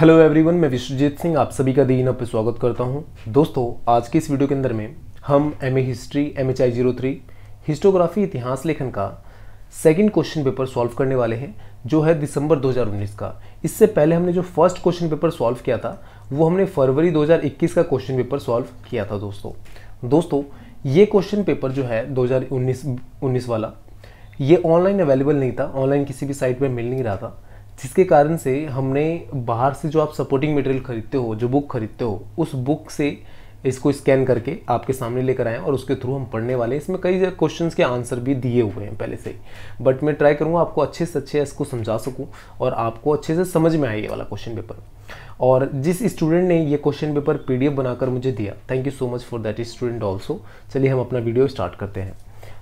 hello everyone मैं विश्वजीत सिंह आप सभी का दीन पर स्वागत करता हूं दोस्तों आज की इस वीडियो के अंदर में हम M A history M H I zero three historiography इतिहास लेखन का सेकंड क्वेश्चन पेपर सॉल्व करने वाले हैं जो है दिसंबर 2019 का इससे पहले हमने जो फर्स्ट क्वेश्चन पेपर सॉल्व किया था वो हमने फरवरी 2021 का क्वेश्चन पेपर सॉल्व किया था दोस्तों दोस्तों ये क्वेश्चन पेपर जो है 2019 19 वाला ये ऑनलाइन अवेलेबल नहीं था ऑनलाइन किसी भी साइट पर मिल नहीं रहा था जिसके कारण से हमने बाहर से जो आप सपोर्टिंग मटेरियल खरीदते हो जो बुक खरीदते हो उस बुक से इसको स्कैन करके आपके सामने लेकर आए और उसके थ्रू हम पढ़ने वाले हैं इसमें कई क्वेश्चन के आंसर भी दिए हुए हैं पहले से ही बट मैं ट्राई करूँगा आपको अच्छे से अच्छे इसको समझा सकूँ और आपको अच्छे से समझ में आए ये वाला क्वेश्चन पेपर और जिस स्टूडेंट ने ये क्वेश्चन पेपर पीडीएफ बनाकर मुझे दिया thank you so much for that student also चलिए हम अपना वीडियो स्टार्ट करते हैं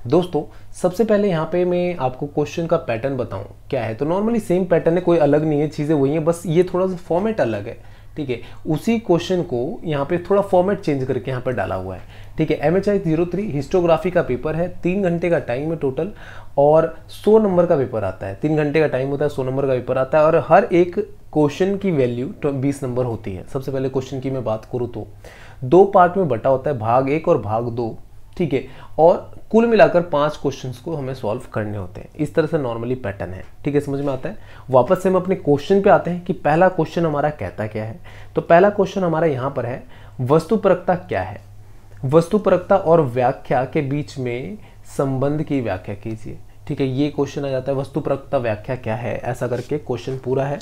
दोस्तों सबसे पहले यहाँ पे मैं आपको क्वेश्चन का पैटर्न बताऊँ क्या है तो नॉर्मली सेम पैटर्न है कोई अलग नहीं है चीज़ें वही हैं बस ये थोड़ा सा फॉर्मेट अलग है ठीक है उसी क्वेश्चन को यहाँ पे थोड़ा फॉर्मेट चेंज करके यहाँ पर डाला हुआ है ठीक है M H I zero three historiography का पेपर है तीन घंटे का टाइम है टोटल और सौ नंबर का पेपर आता है तीन घंटे का टाइम होता है सौ नंबर का पेपर आता है और हर एक क्वेश्चन की वैल्यू तो बीस नंबर होती है सबसे पहले क्वेश्चन की मैं बात करूँ तो दो पार्ट में बटा होता है भाग एक और भाग दो ठीक है और कुल मिलाकर पांच क्वेश्चंस को हमें सॉल्व करने होते हैं इस तरह से नॉर्मली पैटर्न है ठीक है समझ में आता है वापस से हम अपने क्वेश्चन पे आते हैं कि पहला क्वेश्चन हमारा कहता क्या है तो पहला क्वेश्चन हमारा यहाँ पर है वस्तुपरकता क्या है वस्तुपरकता और व्याख्या के बीच में संबंध की व्याख्या कीजिए ठीक है ये क्वेश्चन आ जाता है वस्तुपरकता व्याख्या क्या है ऐसा करके क्वेश्चन पूरा है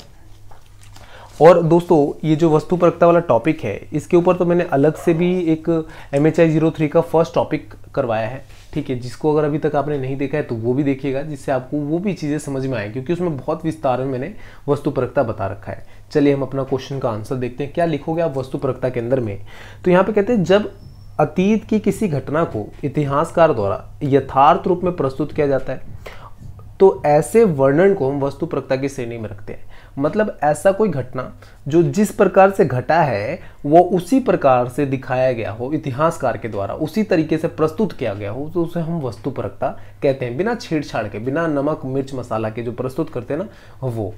और दोस्तों ये जो वस्तु वाला टॉपिक है इसके ऊपर तो मैंने अलग से भी एक M H I zero three का फर्स्ट टॉपिक करवाया है ठीक है जिसको अगर अभी तक आपने नहीं देखा है तो वो भी देखिएगा जिससे आपको वो भी चीज़ें समझ में आए क्योंकि उसमें बहुत विस्तार में मैंने वस्तु वस्तुपरकता बता रखा है चलिए हम अपना क्वेश्चन का आंसर देखते हैं क्या लिखोगे आप वस्तु वस्तुपरकता के अंदर में तो यहाँ पे कहते हैं जब अतीत की किसी घटना को इतिहासकार द्वारा यथार्थ रूप में प्रस्तुत किया जाता है तो ऐसे वर्णन को हम वस्तु वस्तुपरकता की श्रेणी में रखते हैं मतलब ऐसा कोई घटना जो जिस प्रकार से घटा है वो उसी प्रकार से दिखाया गया हो इतिहासकार के द्वारा उसी तरीके से प्रस्तुत किया गया हो तो उसे हम वस्तु परकता कहते हैं बिना छेड़छाड़ के बिना नमक मिर्च मसाला के जो प्रस्तुत करते हैं ना वो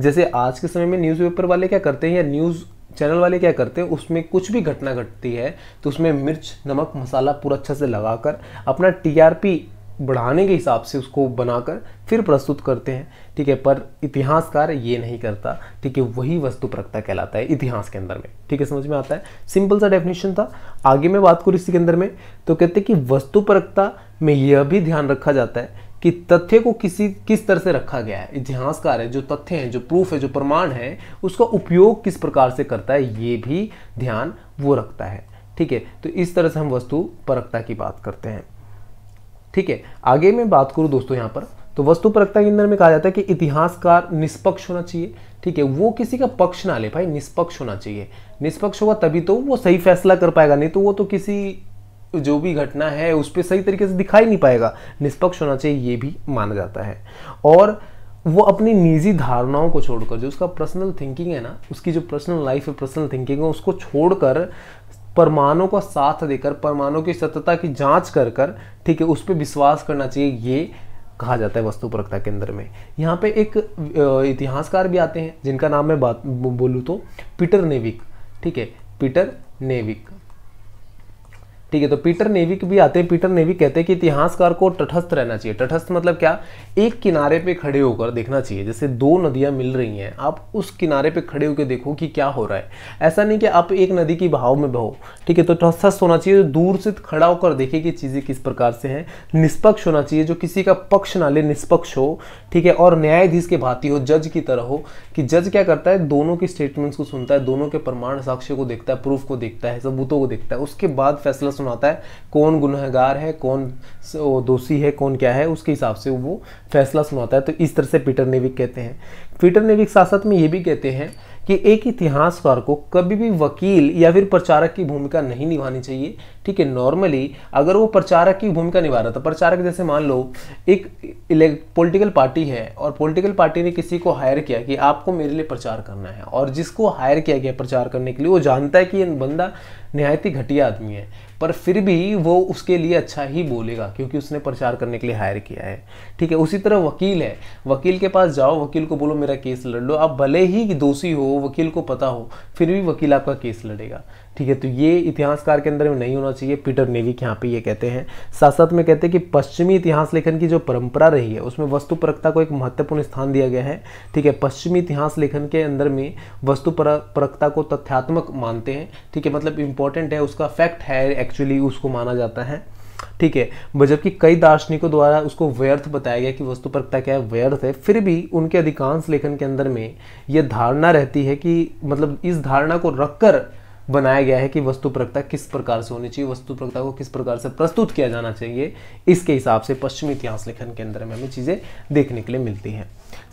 जैसे आज के समय में न्यूज़पेपर वाले क्या करते हैं या न्यूज़ चैनल वाले क्या करते हैं उसमें कुछ भी घटना घटती है तो उसमें मिर्च नमक मसाला पूरा अच्छा से लगाकर अपना टीआरपी बढ़ाने के हिसाब से उसको बनाकर फिर प्रस्तुत करते हैं ठीक है पर इतिहासकार ये नहीं करता ठीक है वही वस्तुपरकता कहलाता है इतिहास के अंदर में ठीक है समझ में आता है सिंपल सा डेफिनेशन था आगे मैं बात करूँ इसी के अंदर में तो कहते हैं कि वस्तुपरकता में यह भी ध्यान रखा जाता है कि तथ्य को किसी किस तरह से रखा गया है इतिहासकार है जो तथ्य हैं जो प्रूफ है जो प्रमाण है उसका उपयोग किस प्रकार से करता है ये भी ध्यान वो रखता है ठीक है तो इस तरह से हम वस्तु परकता की बात करते हैं ठीक है आगे मैं बात करूँ दोस्तों यहाँ पर तो वस्तु परकता के अंदर में कहा जाता है कि इतिहासकार निष्पक्ष होना चाहिए ठीक है वो किसी का पक्ष ना ले भाई निष्पक्ष होना चाहिए निष्पक्ष होगा तभी तो वो सही फैसला कर पाएगा नहीं तो वो तो किसी जो भी घटना है उस पर सही तरीके से दिखाई नहीं पाएगा निष्पक्ष होना चाहिए ये भी माना जाता है और वो अपनी निजी धारणाओं को छोड़कर जो उसका पर्सनल थिंकिंग है ना उसकी जो पर्सनल लाइफ है पर्सनल थिंकिंग है उसको छोड़कर परमाणु का साथ देकर परमाणु की सत्यता की जांच कर कर ठीक है उस पर विश्वास करना चाहिए ये कहा जाता है वस्तु परखता केंद्र में यहाँ पे एक इतिहासकार भी आते हैं जिनका नाम मैं बात बोलूँ तो पीटर नेविक ठीक है पीटर नेविक ठीक है तो पीटर नेविक भी आते हैं पीटर नेविक कहते हैं कि इतिहासकार को तटस्थ रहना चाहिए तटस्थ मतलब क्या एक किनारे पे खड़े होकर देखना चाहिए जैसे दो नदियां मिल रही हैं आप उस किनारे पे खड़े होकर देखो कि क्या हो रहा है ऐसा नहीं कि आप एक नदी की भाव में बहो ठीक है तो तटस्थ होना चाहिए दूर से खड़ा होकर देखे कि चीज़ें किस प्रकार से हैं निष्पक्ष होना चाहिए जो किसी का पक्ष ना ले निष्पक्ष हो ठीक है और न्यायाधीश के भांति हो जज की तरह हो कि जज क्या करता है दोनों के स्टेटमेंट्स को सुनता है दोनों के प्रमाण साक्ष्य को देखता है प्रूफ को देखता है सबूतों को देखता है उसके बाद फैसला आता है कौन गुनहगार है कौन दोषी है कौन क्या है उसके हिसाब से वो फैसला सुनाता है तो इस तरह से पीटर नेविक कहते हैं पीटर नेविक साथ साथ में ये भी कहते हैं कि एक इतिहासकार को कभी भी वकील या फिर प्रचारक की भूमिका नहीं निभानी चाहिए ठीक है नॉर्मली अगर वो प्रचारक की भूमिका निभा रहा था प्रचारक जैसे मान लो एक पॉलिटिकल पार्टी है और पॉलिटिकल पार्टी ने किसी को हायर किया कि आपको मेरे लिए प्रचार करना है और जिसको हायर किया गया प्रचार करने के लिए वो जानता है कि ये बंदा निहायत ही घटिया आदमी है पर फिर भी वो उसके लिए अच्छा ही बोलेगा क्योंकि उसने प्रचार करने के लिए हायर किया है ठीक है उसी तरह वकील है वकील के पास जाओ वकील को बोलो मेरा केस लड़ लो आप भले ही दोषी हो वकील को पता हो फिर भी वकील आपका केस लड़ेगा ठीक है तो ये इतिहासकार के अंदर में नहीं होना चाहिए पीटर नेवी के यहाँ पे ये कहते हैं साथ साथ में कहते हैं कि पश्चिमी इतिहास लेखन की जो परंपरा रही है उसमें परकता को एक महत्वपूर्ण स्थान दिया गया है ठीक है पश्चिमी इतिहास लेखन के अंदर में वस्तु परकता को तथ्यात्मक मानते हैं ठीक है मतलब इंपॉर्टेंट है उसका फैक्ट है एक्चुअली उसको माना जाता है ठीक है जबकि कई दार्शनिकों द्वारा उसको व्यर्थ बताया गया कि वस्तु परकता क्या है व्यर्थ है फिर भी उनके अधिकांश लेखन के अंदर में यह धारणा रहती है कि मतलब इस धारणा को रखकर बनाया गया है कि वस्तु परकता किस प्रकार से होनी चाहिए वस्तु परकता को किस प्रकार से प्रस्तुत किया जाना चाहिए इसके हिसाब से पश्चिमी इतिहास लेखन के अंदर में हमें चीज़ें देखने के लिए मिलती हैं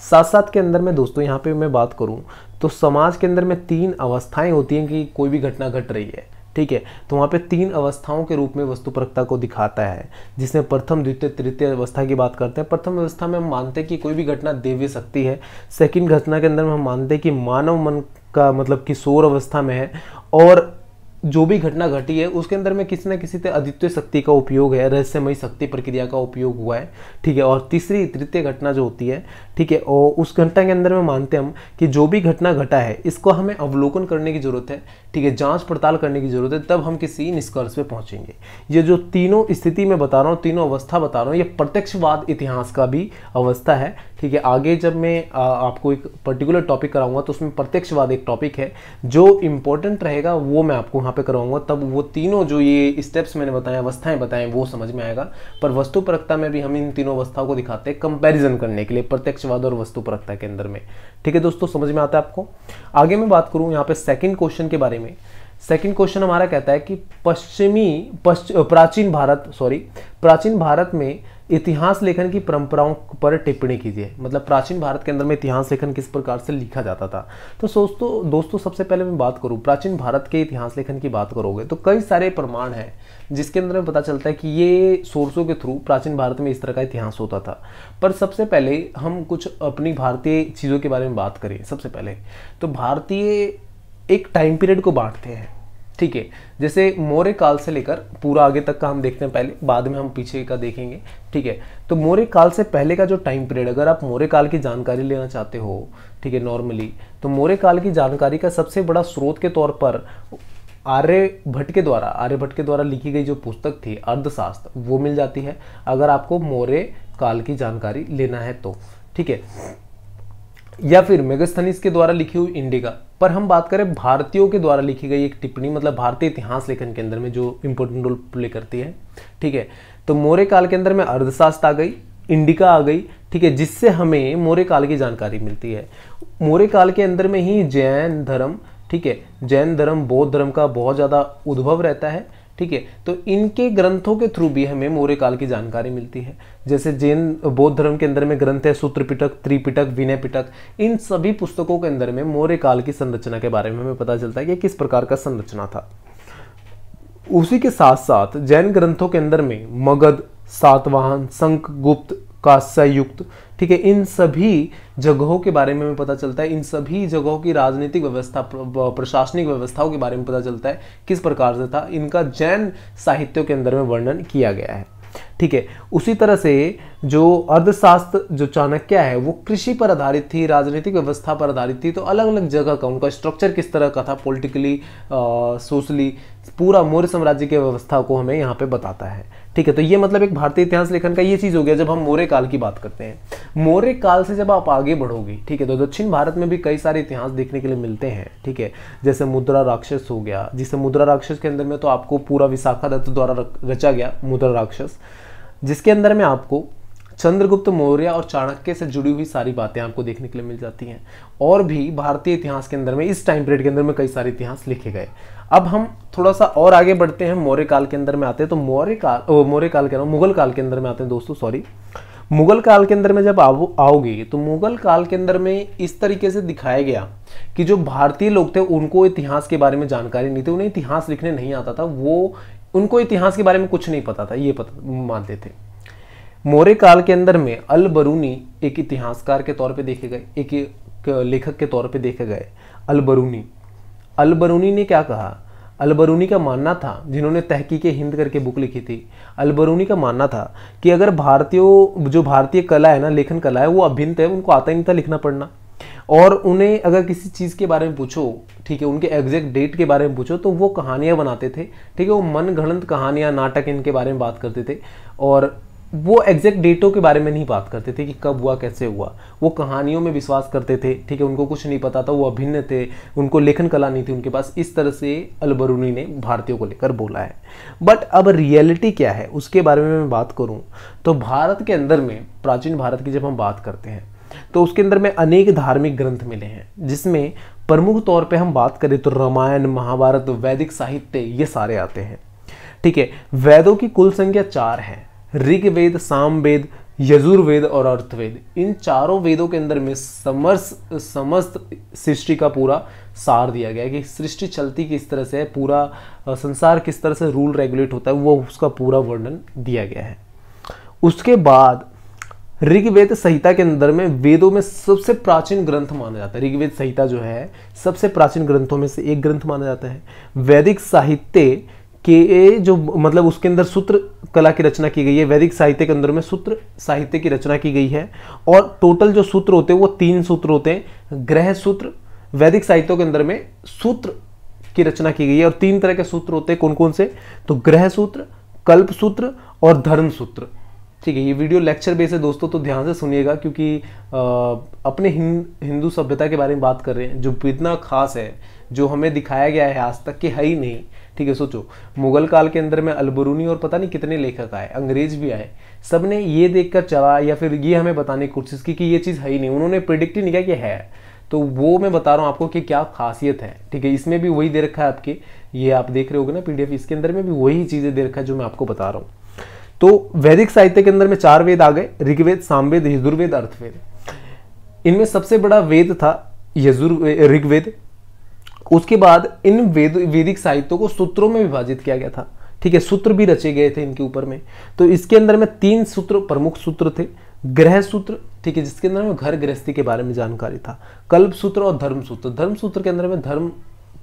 साथ साथ के अंदर में दोस्तों यहाँ पे मैं बात करूँ तो समाज के अंदर में तीन अवस्थाएं होती हैं कि कोई भी घटना घट रही है ठीक है तो वहाँ पे तीन अवस्थाओं के रूप में वस्तु वस्तुपरकता को दिखाता है जिसमें प्रथम द्वितीय तृतीय अवस्था की बात करते हैं प्रथम अवस्था में हम मानते हैं कि कोई भी घटना देवी शक्ति है सेकंड घटना के अंदर में हम मानते हैं कि मानव मन का मतलब किशोर अवस्था में है और जो भी घटना घटी है उसके अंदर में किसी न किसी अद्वितीय शक्ति का उपयोग है रहस्यमय शक्ति प्रक्रिया का उपयोग हुआ है ठीक है और तीसरी तृतीय घटना जो होती है ठीक है और उस घटना के अंदर में मानते हम कि जो भी घटना घटा है इसको हमें अवलोकन करने की ज़रूरत है ठीक है जांच पड़ताल करने की ज़रूरत है तब हम किसी निष्कर्ष पर पहुँचेंगे ये जो तीनों स्थिति में बता रहा हूँ तीनों अवस्था बता रहा हूँ ये प्रत्यक्षवाद इतिहास का भी अवस्था है ठीक है आगे जब मैं आपको एक पर्टिकुलर टॉपिक कराऊंगा तो उसमें प्रत्यक्षवाद एक टॉपिक है जो इम्पोर्टेंट रहेगा वो मैं आपको वहाँ पे करवाऊँगा तब वो तीनों जो ये स्टेप्स मैंने बताए अवस्थाएं बताएं वो समझ में आएगा पर वस्तु वस्तुपरकता में भी हम इन तीनों अवस्थाओं को दिखाते हैं कंपैरिजन करने के लिए प्रत्यक्षवाद और वस्तु वस्तुपरकता के अंदर में ठीक है दोस्तों समझ में आता है आपको आगे मैं बात करूँ यहाँ पर सेकेंड क्वेश्चन के बारे में सेकेंड क्वेश्चन हमारा कहता है कि पश्चिमी पश्च प्राचीन भारत सॉरी प्राचीन भारत में इतिहास लेखन की परंपराओं पर टिप्पणी कीजिए मतलब प्राचीन भारत के अंदर में इतिहास लेखन किस प्रकार से लिखा जाता था तो दोस्तों दोस्तों सबसे पहले मैं बात करूँ प्राचीन भारत के इतिहास लेखन की बात करोगे तो कई सारे प्रमाण हैं जिसके अंदर में पता चलता है कि ये सोर्सों के थ्रू प्राचीन भारत में इस तरह का इतिहास होता था पर सबसे पहले हम कुछ अपनी भारतीय चीज़ों के बारे में बात करें सबसे पहले तो भारतीय एक टाइम पीरियड को बांटते हैं ठीक है जैसे मोरे काल से लेकर पूरा आगे तक का हम देखते हैं पहले बाद में हम पीछे का देखेंगे ठीक है तो मोरे काल से पहले का जो टाइम पीरियड अगर आप मोरे काल की जानकारी लेना चाहते हो ठीक है नॉर्मली तो मोरे काल की जानकारी का सबसे बड़ा स्रोत के तौर पर आर्य भट्ट के द्वारा आर्य भट्ट के द्वारा लिखी गई जो पुस्तक थी अर्धशास्त्र वो मिल जाती है अगर आपको मौर्य काल की जानकारी लेना है तो ठीक है या फिर मेगस्थनीस के द्वारा लिखी हुई इंडिका पर हम बात करें भारतीयों के द्वारा लिखी गई एक टिप्पणी मतलब भारतीय इतिहास लेखन के अंदर में जो इम्पोर्टेंट रोल प्ले करती है ठीक है तो मौर्य काल के अंदर में अर्धशास्त्र आ गई इंडिका आ गई ठीक है जिससे हमें मौर्य काल की जानकारी मिलती है मौर्य काल के अंदर में ही जैन धर्म ठीक है जैन धर्म बौद्ध धर्म का बहुत ज़्यादा उद्भव रहता है ठीक है तो इनके ग्रंथों के थ्रू भी हमें मौर्य काल की जानकारी मिलती है जैसे जैन बौद्ध धर्म के अंदर में ग्रंथ है सूत्र पिटक त्रिपिटक विनय पिटक इन सभी पुस्तकों के अंदर में मौर्य काल की संरचना के बारे में हमें पता चलता है कि किस प्रकार का संरचना था उसी के साथ साथ जैन ग्रंथों के अंदर में मगध सातवाहन संक गुप्त का संयुक्त ठीक है इन सभी जगहों के बारे में हमें पता चलता है इन सभी जगहों की राजनीतिक व्यवस्था प्रशासनिक व्यवस्थाओं के बारे में पता चलता है किस प्रकार से था इनका जैन साहित्यों के अंदर में वर्णन किया गया है ठीक है उसी तरह से जो अर्थशास्त्र जो चाणक्य है वो कृषि पर आधारित थी राजनीतिक व्यवस्था पर आधारित थी तो अलग अलग जगह का उनका स्ट्रक्चर किस तरह का था पॉलिटिकली सोशली पूरा मौर्य साम्राज्य की व्यवस्था को हमें यहाँ पे बताता है ठीक है तो ये मतलब एक भारतीय इतिहास लेखन का ये चीज़ हो गया जब हम मौर्य काल की बात करते हैं मौर्य काल से जब आप आगे बढ़ोगे ठीक है तो दक्षिण भारत में भी कई सारे इतिहास देखने के लिए मिलते हैं ठीक है जैसे मुद्रा राक्षस हो गया जिसे मुद्रा राक्षस के अंदर में तो आपको पूरा विशाखा दत्त द्वारा रचा गया मुद्रा राक्षस जिसके अंदर में आपको चंद्रगुप्त मौर्य और चाणक्य से जुड़ी हुई सारी बातें आपको देखने के लिए मिल जाती हैं और भी भारतीय इतिहास के अंदर में इस टाइम पीरियड के अंदर में कई सारे इतिहास लिखे गए अब हम थोड़ा सा और आगे बढ़ते हैं मौर्य काल के अंदर में आते हैं तो मौर्य काल ओ, मौर्य काल के अंदर मुगल काल के अंदर में आते हैं दोस्तों सॉरी मुगल काल के अंदर में जब आओगे तो मुगल काल के अंदर में इस तरीके से दिखाया गया कि जो भारतीय लोग थे उनको इतिहास के बारे में जानकारी नहीं थी उन्हें इतिहास लिखने नहीं आता था वो उनको इतिहास के बारे में कुछ नहीं पता था ये पता मानते थे मौर्य काल के अंदर में अल बरूनी एक इतिहासकार के तौर पे देखे गए एक, एक लेखक के तौर पे देखे गए अल बरूनी अलबरूनी ने क्या कहा अलबरूनी का मानना था जिन्होंने तहकीक हिंद करके बुक लिखी थी अलबरूनी का मानना था कि अगर भारतीयों जो भारतीय कला है ना लेखन कला है वो अभिन्न है उनको आता ही नहीं था लिखना पढ़ना और उन्हें अगर किसी चीज़ के बारे में पूछो ठीक है उनके एग्जैक्ट डेट के बारे में पूछो तो वो कहानियाँ बनाते थे ठीक है वो मन घड़ंत कहानियाँ नाटक इनके बारे में बात करते थे और वो एग्जैक्ट डेटों के बारे में नहीं बात करते थे कि कब हुआ कैसे हुआ वो कहानियों में विश्वास करते थे ठीक है उनको कुछ नहीं पता था वो अभिन्न थे उनको लेखन कला नहीं थी उनके पास इस तरह से अलबरूनी ने भारतीयों को लेकर बोला है बट अब रियलिटी क्या है उसके बारे में मैं बात करूँ तो भारत के अंदर में प्राचीन भारत की जब हम बात करते हैं तो उसके अंदर में अनेक धार्मिक ग्रंथ मिले हैं जिसमें प्रमुख तौर पर हम बात करें तो रामायण महाभारत वैदिक साहित्य ये सारे आते हैं ठीक है वेदों की कुल संख्या चार है ऋग्वेद सामवेद यजुर्वेद और अर्थवेद इन चारों वेदों के अंदर में समर्स समस्त सृष्टि का पूरा सार दिया गया है कि सृष्टि चलती किस तरह से है पूरा संसार किस तरह से रूल रेगुलेट होता है वो उसका पूरा वर्णन दिया गया है उसके बाद ऋग्वेद संहिता के अंदर में वेदों में सबसे प्राचीन ग्रंथ माना जाता है ऋग्वेद संहिता जो है सबसे प्राचीन ग्रंथों में से एक ग्रंथ माना जाता है वैदिक साहित्य कि ये जो मतलब उसके अंदर सूत्र कला की रचना की गई है वैदिक साहित्य के अंदर में सूत्र साहित्य की रचना की गई है और टोटल जो सूत्र होते हैं वो तीन सूत्र होते हैं ग्रह सूत्र वैदिक साहित्यों के अंदर में सूत्र की रचना की गई है और तीन तरह के सूत्र होते हैं कौन कौन से तो ग्रह सूत्र कल्प सूत्र और धर्म सूत्र ठीक है ये वीडियो लेक्चर बेस है दोस्तों तो ध्यान से सुनिएगा क्योंकि आ, अपने हिंदू सभ्यता के बारे में बात कर रहे हैं जो इतना खास है जो हमें दिखाया गया है आज तक कि है ही नहीं ठीक है सोचो मुगल काल के अंदर में अलबरूनी और पता नहीं कितने लेखक आए अंग्रेज भी आए सब ने ये देखकर चला या फिर ये हमें बताने की कोशिश की कि ये चीज़ है ही नहीं उन्होंने प्रिडिक्ट ही नहीं किया कि है तो वो मैं बता रहा हूँ आपको कि क्या खासियत है ठीक है इसमें भी वही दे रखा है आपके ये आप देख रहे हो ना पीडीएफ इसके अंदर में भी वही चीज़ें दे रखा है जो मैं आपको बता रहा हूँ तो वैदिक साहित्य के अंदर में चार वेद आ गए ऋग्वेद सामवेद यजुर्वेद अर्थवेद इनमें सबसे बड़ा वेद था यजुर्वेद ऋग्वेद उसके बाद इन वेद वैदिक साहित्यों को सूत्रों में विभाजित किया गया था ठीक है सूत्र भी रचे गए थे इनके ऊपर में तो इसके अंदर में तीन सूत्र प्रमुख सूत्र थे ग्रह सूत्र ठीक है जिसके अंदर में घर गृहस्थी के बारे में जानकारी था कल्प सूत्र और धर्म सूत्र धर्म सूत्र के अंदर में धर्म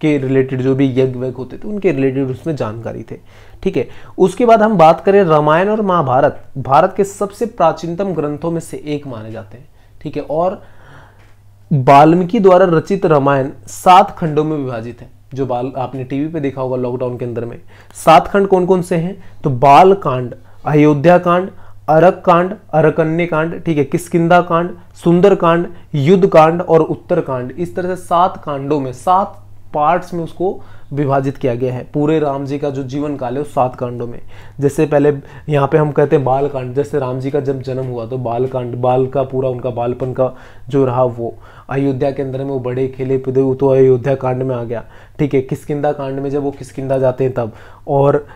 के रिलेटेड जो भी यज्ञ वज्ञ होते थे उनके रिलेटेड उसमें जानकारी थे ठीक है उसके बाद हम बात करें रामायण और महाभारत भारत के सबसे प्राचीनतम ग्रंथों में से एक माने जाते हैं ठीक है और वाल्मीकि द्वारा रचित रामायण सात खंडों में विभाजित है जो बाल आपने टीवी पे देखा होगा लॉकडाउन के अंदर में सात खंड कौन कौन से हैं तो बाल कांड अयोध्या कांड अरक कांड अरकन्य कांड ठीक है किसकिदा कांड सुंदर कांड युद्ध कांड और उत्तर कांड इस तरह से सात कांडों में सात पार्ट्स में उसको विभाजित किया गया है पूरे राम जी का जो जीवन काल है वो सात कांडों में जैसे पहले यहाँ पे हम कहते हैं बाल कांड जैसे राम जी का जब जन्म हुआ तो बाल कांड बाल का पूरा उनका बालपन का जो रहा वो अयोध्या के अंदर में वो बड़े खेले कूदे तो अयोध्या कांड में आ गया ठीक है किसकिंदा कांड में जब वो किसकिंदा जाते हैं तब और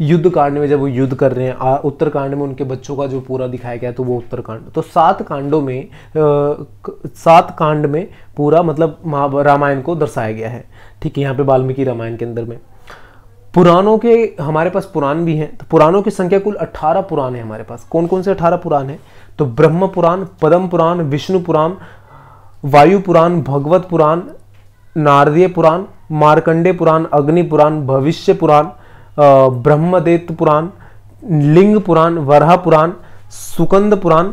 युद्ध कांड में जब वो युद्ध कर रहे हैं उत्तर कांड में उनके बच्चों का जो पूरा दिखाया गया तो वो उत्तर कांड तो सात कांडों में सात कांड में पूरा मतलब रामायण को दर्शाया गया है ठीक है यहाँ पे वाल्मीकि रामायण के अंदर में पुराणों के हमारे पास पुराण भी हैं तो पुराणों की संख्या कुल अठारह पुराण है हमारे पास कौन कौन से अठारह पुराण हैं तो ब्रह्म पुराण पदम पुराण विष्णु पुराण वायु पुराण भगवत पुराण नारदीय पुराण मार्कंडे पुराण अग्नि पुराण भविष्य पुराण ब्रह्मदेत पुराण लिंग पुराण वरह पुराण सुकंद पुराण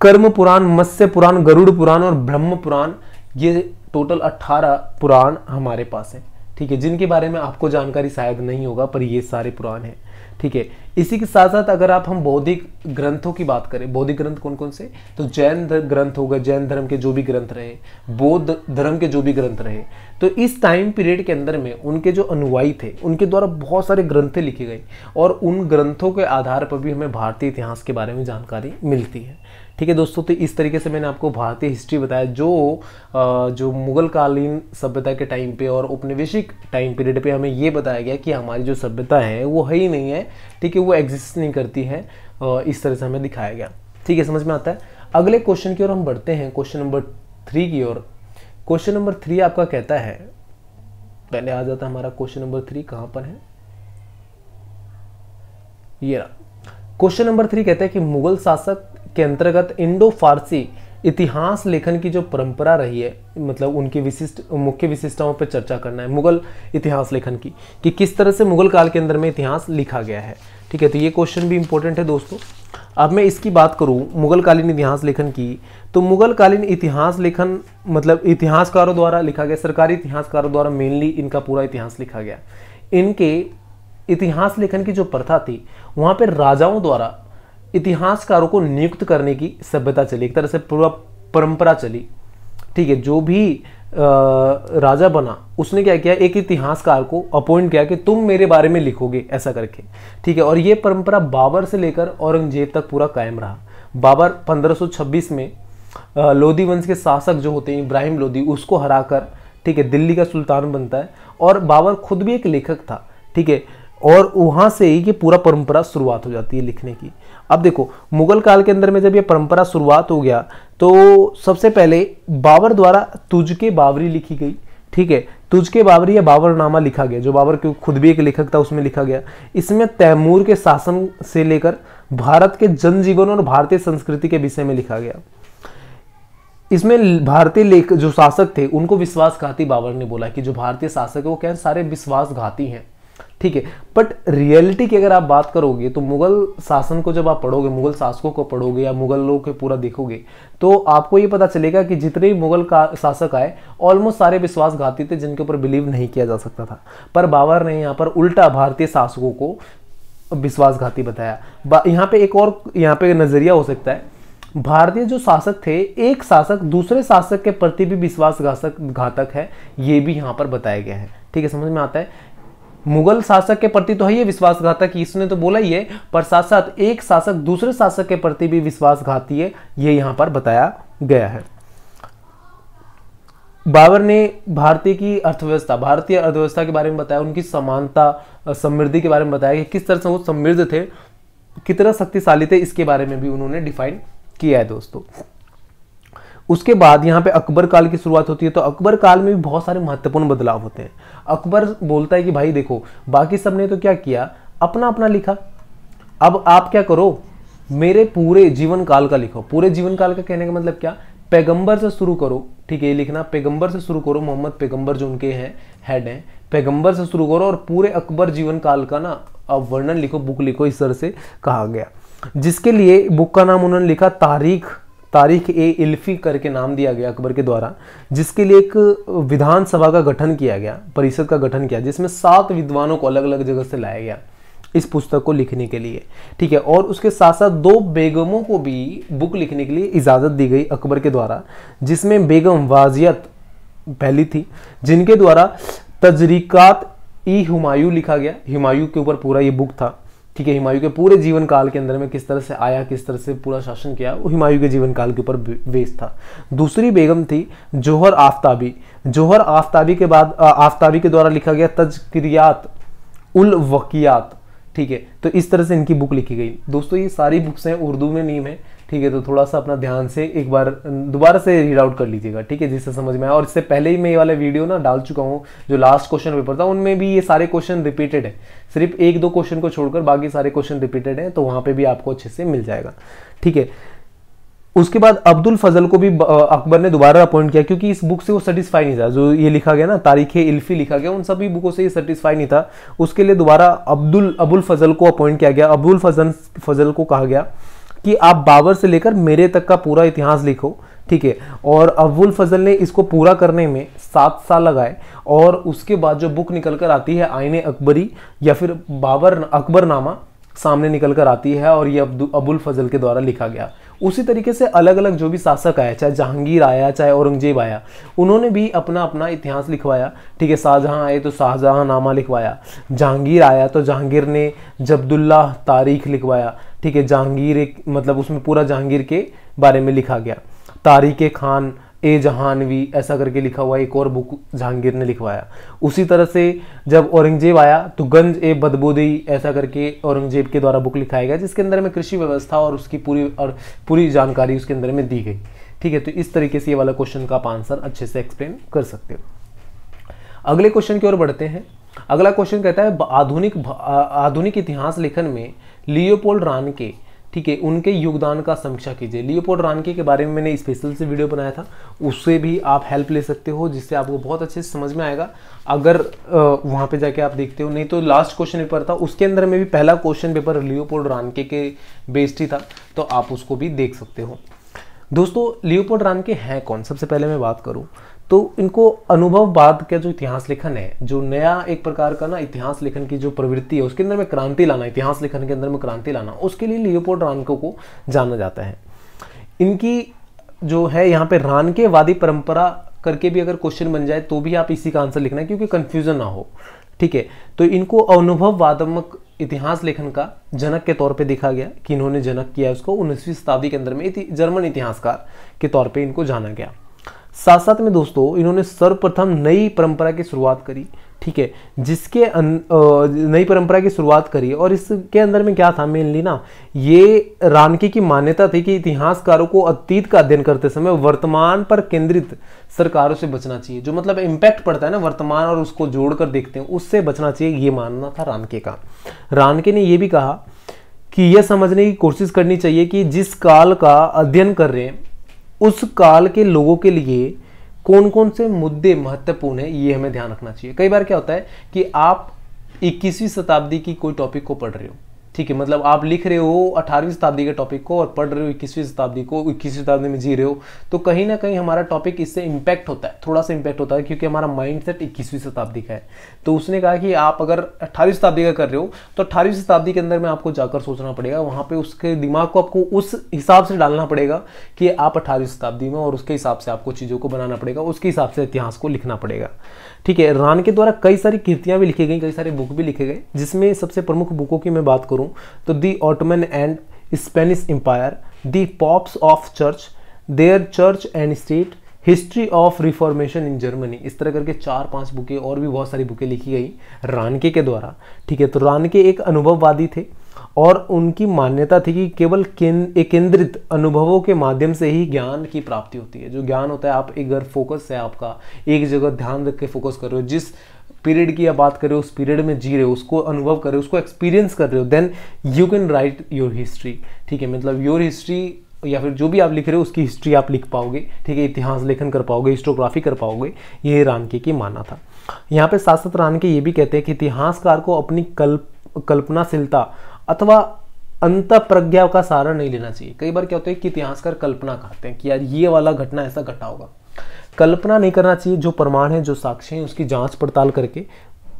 कर्म पुराण मत्स्य पुराण गरुड़ पुराण और ब्रह्म पुराण ये टोटल 18 पुराण हमारे पास है ठीक है जिनके बारे में आपको जानकारी शायद नहीं होगा पर ये सारे पुराण हैं ठीक है इसी के साथ साथ अगर आप हम बौद्धिक ग्रंथों की बात करें बौद्धिक ग्रंथ कौन कौन से तो जैन ग्रंथ होगा जैन धर्म के जो भी ग्रंथ रहे बौद्ध धर्म के जो भी ग्रंथ रहे तो इस टाइम पीरियड के अंदर में उनके जो अनुवाई थे उनके द्वारा बहुत सारे ग्रंथे लिखे गए और उन ग्रंथों के आधार पर भी हमें भारतीय इतिहास के बारे में जानकारी मिलती है ठीक है दोस्तों तो इस तरीके से मैंने आपको भारतीय हिस्ट्री बताया जो जो मुगल कालीन सभ्यता के टाइम पे और उपनिवेशिक टाइम पीरियड पे हमें ये बताया गया कि हमारी जो सभ्यता है वो है ही नहीं है ठीक है वो एग्जिस्ट नहीं करती है इस तरह से हमें दिखाया गया ठीक है समझ में आता है अगले क्वेश्चन की ओर हम बढ़ते हैं क्वेश्चन नंबर थ्री की ओर क्वेश्चन नंबर थ्री आपका कहता है पहले आ जाता हमारा क्वेश्चन नंबर थ्री कहां पर है ये क्वेश्चन नंबर थ्री कहता है कि मुगल शासक के अंतर्गत इंडो फारसी इतिहास लेखन की जो परंपरा रही है मतलब उनकी विशिष्ट मुख्य विशिष्टताओं पर चर्चा करना है मुगल इतिहास लेखन की कि किस तरह से मुगल काल के अंदर में इतिहास लिखा गया है ठीक है तो ये क्वेश्चन भी इंपॉर्टेंट है दोस्तों अब मैं इसकी बात करूँ मुगलकालीन इतिहास लेखन की तो मुगलकालीन इतिहास लेखन मतलब इतिहासकारों द्वारा लिखा गया सरकारी इतिहासकारों द्वारा मेनली इनका पूरा इतिहास लिखा गया इनके इतिहास लेखन की जो प्रथा थी वहाँ पर राजाओं द्वारा इतिहासकारों को नियुक्त करने की सभ्यता चली एक तरह से पूरा परंपरा चली ठीक है जो भी राजा बना उसने क्या किया एक इतिहासकार को अपॉइंट किया कि तुम मेरे बारे में लिखोगे ऐसा करके ठीक है और ये परंपरा बाबर से लेकर औरंगजेब तक पूरा कायम रहा बाबर 1526 में लोधी वंश के शासक जो होते हैं इब्राहिम लोधी उसको हराकर ठीक है दिल्ली का सुल्तान बनता है और बाबर खुद भी एक लेखक था ठीक है और वहाँ से ही ये पूरा परंपरा शुरुआत हो जाती है लिखने की अब देखो मुगल काल के अंदर में जब ये परंपरा शुरुआत हो गया तो सबसे पहले बाबर द्वारा तुझ के बाबरी लिखी गई ठीक है तुझ के बाबरी या बाबरनामा लिखा गया जो बाबर के खुद भी एक लेखक था उसमें लिखा गया इसमें तैमूर के शासन से लेकर भारत के जनजीवन और भारतीय संस्कृति के विषय में लिखा गया इसमें भारतीय लेख जो शासक थे उनको विश्वासघाती बाबर ने बोला कि जो भारतीय शासक है वो कह सारे विश्वासघाती हैं ठीक है बट रियलिटी की अगर आप बात करोगे तो मुगल शासन को जब आप पढ़ोगे मुगल शासकों को पढ़ोगे या मुगल लोग के पूरा देखोगे तो आपको ये पता चलेगा कि जितने भी मुगल का शासक आए ऑलमोस्ट सारे विश्वासघाती थे जिनके ऊपर बिलीव नहीं किया जा सकता था पर बाबर ने यहाँ पर उल्टा भारतीय शासकों को विश्वासघाती बताया यहाँ पे एक और यहाँ पे नज़रिया हो सकता है भारतीय जो शासक थे एक शासक दूसरे शासक के प्रति भी विश्वासघातक घातक है ये भी यहाँ पर बताया गया है ठीक है समझ में आता है मुगल शासक के प्रति तो है ये विश्वासघातक इसने तो बोला ही है पर साथ साथ एक शासक दूसरे शासक के प्रति भी विश्वासघाती है ये यहाँ पर बताया गया है बाबर ने भारतीय की अर्थव्यवस्था भारतीय अर्थव्यवस्था के बारे में बताया उनकी समानता समृद्धि के बारे में बताया कि किस तरह से वो समृद्ध थे कितना शक्तिशाली थे इसके बारे में भी उन्होंने डिफाइन किया है दोस्तों उसके बाद यहाँ पे अकबर काल की शुरुआत होती है तो अकबर काल में भी बहुत सारे महत्वपूर्ण बदलाव होते हैं अकबर बोलता है कि भाई देखो बाकी सब ने तो क्या किया अपना अपना लिखा अब आप क्या करो मेरे पूरे जीवन काल का लिखो पूरे जीवन काल का कहने का मतलब क्या पैगंबर से शुरू करो ठीक है ये लिखना पैगंबर से शुरू करो मोहम्मद पैगंबर जो उनके हैं हेड हैं पैगंबर से शुरू करो और पूरे अकबर जीवन काल का ना अब वर्णन लिखो बुक लिखो इस तरह से कहा गया जिसके लिए बुक का नाम उन्होंने लिखा तारीख तारीख ए इल्फी करके नाम दिया गया अकबर के द्वारा जिसके लिए एक विधानसभा का गठन किया गया परिषद का गठन किया जिसमें सात विद्वानों को अलग अलग जगह से लाया गया इस पुस्तक को लिखने के लिए ठीक है और उसके साथ साथ दो बेगमों को भी बुक लिखने के लिए इजाज़त दी गई अकबर के द्वारा जिसमें बेगम वाजियत पहली थी जिनके द्वारा तजरीक़ात ई हुमायूं लिखा गया हुमायूं के ऊपर पूरा ये बुक था ठीक है हुमायूं के पूरे जीवन काल के अंदर में किस तरह से आया किस तरह से पूरा शासन किया वो हुमायूं के जीवन काल के ऊपर बेस था दूसरी बेगम थी जौहर आफ्ताबी जौहर आफ्ताबी के बाद आफ्ताबी के द्वारा लिखा गया तजक्रियात उल वकियात ठीक है तो इस तरह से इनकी बुक लिखी गई दोस्तों ये सारी बुक्स हैं उर्दू में नीम है ठीक है तो थोड़ा सा अपना ध्यान से एक बार दोबारा से रीड आउट कर लीजिएगा ठीक है जिससे समझ में आए और इससे पहले ही मैं ये वाले वीडियो ना डाल चुका हूँ जो लास्ट क्वेश्चन पेपर था उनमें भी ये सारे क्वेश्चन रिपीटेड है सिर्फ एक दो क्वेश्चन को छोड़कर बाकी सारे क्वेश्चन रिपीटेड हैं तो वहाँ पर भी आपको अच्छे से मिल जाएगा ठीक है उसके बाद अब्दुल फजल को भी अकबर ने दोबारा अपॉइंट किया क्योंकि इस बुक से वो सेटिस्फाई नहीं था जो ये लिखा गया ना तारीख इल्फी लिखा गया उन सभी बुकों से ये सेटिस्फाई नहीं था उसके लिए दोबारा अब्दुल अबुल फजल को अपॉइंट किया गया अबुल फजल फजल को कहा गया कि आप बाबर से लेकर मेरे तक का पूरा इतिहास लिखो ठीक है और अब्बुल फजल ने इसको पूरा करने में सात साल लगाए और उसके बाद जो बुक निकल कर आती है आईने अकबरी या फिर बाबर अकबरनामा सामने निकल कर आती है और ये अबुल फजल के द्वारा लिखा गया उसी तरीके से अलग अलग जो भी शासक आया चाहे जहांगीर आया चाहे औरंगजेब आया उन्होंने भी अपना अपना इतिहास लिखवाया ठीक है शाहजहाँ आए तो शाहजहाँ नामा लिखवाया जहांगीर आया तो जहांगीर ने जब्दुल्ला तारीख लिखवाया ठीक है जहांगीर एक मतलब उसमें पूरा जहांगीर के बारे में लिखा गया तारीख खान ए जहानवी ऐसा करके लिखा हुआ एक और बुक जहांगीर ने लिखवाया उसी तरह से जब औरंगजेब आया तो गंज ए बदबोदी ऐसा करके औरंगजेब के द्वारा बुक लिखाया गया जिसके अंदर में कृषि व्यवस्था और उसकी पूरी और पूरी जानकारी उसके अंदर में दी गई ठीक है तो इस तरीके से ये वाला क्वेश्चन का आप आंसर अच्छे से एक्सप्लेन कर सकते हो अगले क्वेश्चन की ओर बढ़ते हैं अगला क्वेश्चन कहता है आधुनिक आधुनिक इतिहास लेखन में लियोपोल्ड रानके ठीक है उनके योगदान का समीक्षा कीजिए लियोपोल्ड रानके के बारे में मैंने स्पेशल से वीडियो बनाया था उससे भी आप हेल्प ले सकते हो जिससे आपको बहुत अच्छे से समझ में आएगा अगर वहाँ पे जाके आप देखते हो नहीं तो लास्ट क्वेश्चन पेपर था उसके अंदर में भी पहला क्वेश्चन पेपर लियोपोल्ड रानके के बेस्ड ही था तो आप उसको भी देख सकते हो दोस्तों लियोपोल्ड रानके हैं कौन सबसे पहले मैं बात करूँ तो इनको अनुभववाद का जो इतिहास लेखन है जो नया एक प्रकार का ना इतिहास लेखन की जो प्रवृत्ति है उसके अंदर में क्रांति लाना इतिहास लेखन के अंदर में क्रांति लाना उसके लिए लियोपोल्ड रानको को जाना जाता है इनकी जो है यहाँ पे रानके वादी परंपरा करके भी अगर क्वेश्चन बन जाए तो भी आप इसी का आंसर लिखना है क्योंकि कन्फ्यूजन ना हो ठीक है तो इनको अनुभववादमक इतिहास लेखन का जनक के तौर पे देखा गया कि इन्होंने जनक किया उसको उन्नीसवीं शताब्दी के अंदर में जर्मन इतिहासकार के तौर पे इनको जाना गया साथ साथ में दोस्तों इन्होंने सर्वप्रथम नई परंपरा की शुरुआत करी ठीक है जिसके नई परंपरा की शुरुआत करी और इसके अंदर में क्या था मेनली ना ये रानकी की मान्यता थी कि इतिहासकारों को अतीत का अध्ययन करते समय वर्तमान पर केंद्रित सरकारों से बचना चाहिए जो मतलब इम्पैक्ट पड़ता है ना वर्तमान और उसको जोड़कर देखते हैं उससे बचना चाहिए ये मानना था रानके का रानके ने यह भी कहा कि यह समझने की कोशिश करनी चाहिए कि जिस काल का अध्ययन कर रहे हैं उस काल के लोगों के लिए कौन कौन से मुद्दे महत्वपूर्ण है ये हमें ध्यान रखना चाहिए कई बार क्या होता है कि आप 21वीं शताब्दी की कोई टॉपिक को पढ़ रहे हो ठीक है मतलब आप लिख रहे हो अठारहवीं शताब्दी के टॉपिक को और पढ़ रहे हो इक्कीसवीं शताब्दी को इक्कीसवीं शताब्दी में जी रहे हो तो कहीं ना कहीं हमारा टॉपिक इससे इम्पैक्ट होता है थोड़ा सा इम्पैक्ट होता है क्योंकि हमारा माइंड सेट इक्कीसवीं शताब्दी का है तो उसने कहा कि आप अगर अठारहवीं शताब्दी का कर रहे हो तो अठारहवीं शताब्दी के अंदर में आपको जाकर सोचना पड़ेगा वहाँ पर उसके दिमाग को आपको उस हिसाब से डालना पड़ेगा कि आप अठारहवीं शताब्दी में और उसके हिसाब से आपको चीज़ों को बनाना पड़ेगा उसके हिसाब से इतिहास को लिखना पड़ेगा ठीक है रान के द्वारा कई सारी कृतियाँ भी लिखी गई कई सारे बुक भी लिखे गए जिसमें सबसे प्रमुख बुकों की मैं बात करूँ करूँ तो the Ottoman and Spanish empire the popes of church their church and state history of reformation in Germany इस तरह करके चार पांच बुकें और भी बहुत सारी बुकें लिखी गई रानके के द्वारा ठीक है तो रानके एक अनुभववादी थे और उनकी मान्यता थी कि केवल केंद्रित अनुभवों के माध्यम से ही ज्ञान की प्राप्ति होती है जो ज्ञान होता है आप एक घर फोकस है आपका एक जगह ध्यान रख के फोकस कर रहे हो जिस पीरियड की आप बात कर रहे हो उस पीरियड में जी रहे हो उसको अनुभव कर रहे हो उसको एक्सपीरियंस कर रहे हो then you can write your history ठीक है मतलब योर हिस्ट्री या फिर जो भी आप लिख रहे हो उसकी हिस्ट्री आप लिख पाओगे ठीक है इतिहास लेखन कर पाओगे हिस्टोग्राफी कर पाओगे ये रानके की माना था यहाँ पे साथ साथ रानके ये भी कहते हैं कि इतिहासकार को अपनी कल्प कल्पनाशीलता अथवा अंत प्रज्ञा का सहारा नहीं लेना चाहिए कई बार क्या होता है कि इतिहासकार कल्पना करते हैं कि यार ये वाला घटना ऐसा घटा होगा कल्पना नहीं करना चाहिए जो प्रमाण है जो साक्ष्य हैं उसकी जांच पड़ताल करके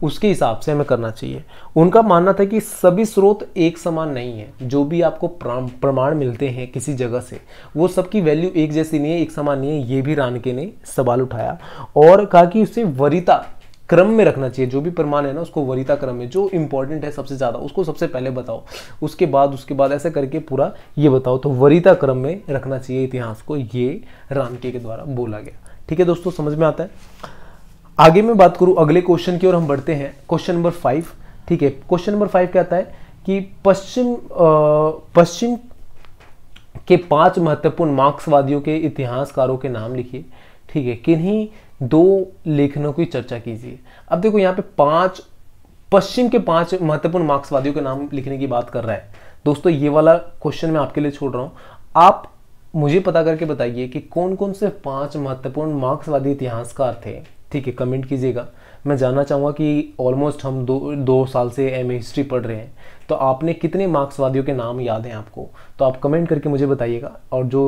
उसके हिसाब से हमें करना चाहिए उनका मानना था कि सभी स्रोत एक समान नहीं है जो भी आपको प्रमाण मिलते हैं किसी जगह से वो सबकी वैल्यू एक जैसी नहीं है एक समान नहीं है ये भी रानके ने सवाल उठाया और कहा कि उसे वरिता क्रम में रखना चाहिए जो भी प्रमाण है ना उसको वरिता क्रम में जो इंपॉर्टेंट है सबसे ज़्यादा उसको सबसे पहले बताओ उसके बाद उसके बाद ऐसा करके पूरा ये बताओ तो वरिता क्रम में रखना चाहिए इतिहास को ये रानके के द्वारा बोला गया ठीक है दोस्तों समझ में आता है आगे मैं बात करूं अगले क्वेश्चन की ओर हम बढ़ते हैं क्वेश्चन नंबर फाइव ठीक है क्वेश्चन नंबर फाइव क्या आता है कि पश्चिम पश्चिम के पांच महत्वपूर्ण मार्क्सवादियों के इतिहासकारों के नाम लिखिए ठीक है किन्हीं दो लेखनों की चर्चा कीजिए अब देखो यहाँ पे पांच पश्चिम के पांच महत्वपूर्ण मार्क्सवादियों के नाम लिखने की बात कर रहा है दोस्तों ये वाला क्वेश्चन मैं आपके लिए छोड़ रहा हूँ आप मुझे पता करके बताइए कि कौन कौन से पांच महत्वपूर्ण मार्क्सवादी इतिहासकार थे ठीक है कमेंट कीजिएगा मैं जानना चाहूँगा कि ऑलमोस्ट हम दो दो साल से एम हिस्ट्री पढ़ रहे हैं तो आपने कितने मार्क्सवादियों के नाम याद हैं आपको तो आप कमेंट करके मुझे बताइएगा और जो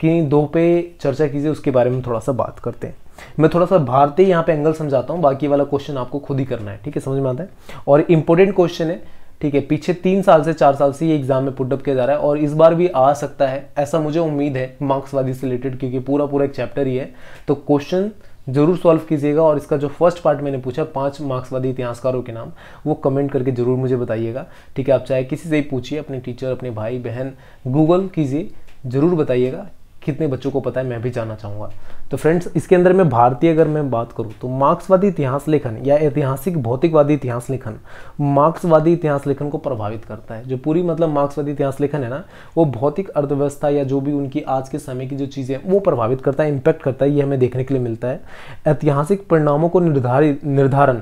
कि दो पे चर्चा कीजिए उसके बारे में थोड़ा सा बात करते हैं मैं थोड़ा सा भारतीय यहाँ पे एंगल समझाता हूँ बाकी वाला क्वेश्चन आपको खुद ही करना है ठीक है समझ में आता है और इंपॉर्टेंट क्वेश्चन है ठीक है पीछे तीन साल से चार साल से ये एग्जाम में पुटअप किया जा रहा है और इस बार भी आ सकता है ऐसा मुझे उम्मीद है मार्क्सवादी से रिलेटेड क्योंकि पूरा पूरा एक चैप्टर ही है तो क्वेश्चन जरूर सॉल्व कीजिएगा और इसका जो फर्स्ट पार्ट मैंने पूछा पांच मार्क्सवादी इतिहासकारों के नाम वो कमेंट करके जरूर मुझे बताइएगा ठीक है आप चाहे किसी से ही पूछिए अपने टीचर अपने भाई बहन गूगल कीजिए जरूर बताइएगा कितने बच्चों को पता है मैं भी जानना चाहूँगा तो फ्रेंड्स इसके अंदर मैं भारतीय अगर मैं बात करूँ तो मार्क्सवादी इतिहास लेखन या ऐतिहासिक भौतिकवादी इतिहास लेखन मार्क्सवादी इतिहास लेखन को प्रभावित करता है जो पूरी मतलब मार्क्सवादी इतिहास लेखन है ना वो भौतिक अर्थव्यवस्था या जो भी उनकी आज के समय की जो चीज़ें हैं वो प्रभावित करता है इम्पैक्ट करता है ये हमें देखने के लिए मिलता है ऐतिहासिक परिणामों को निर्धारित निर्धारण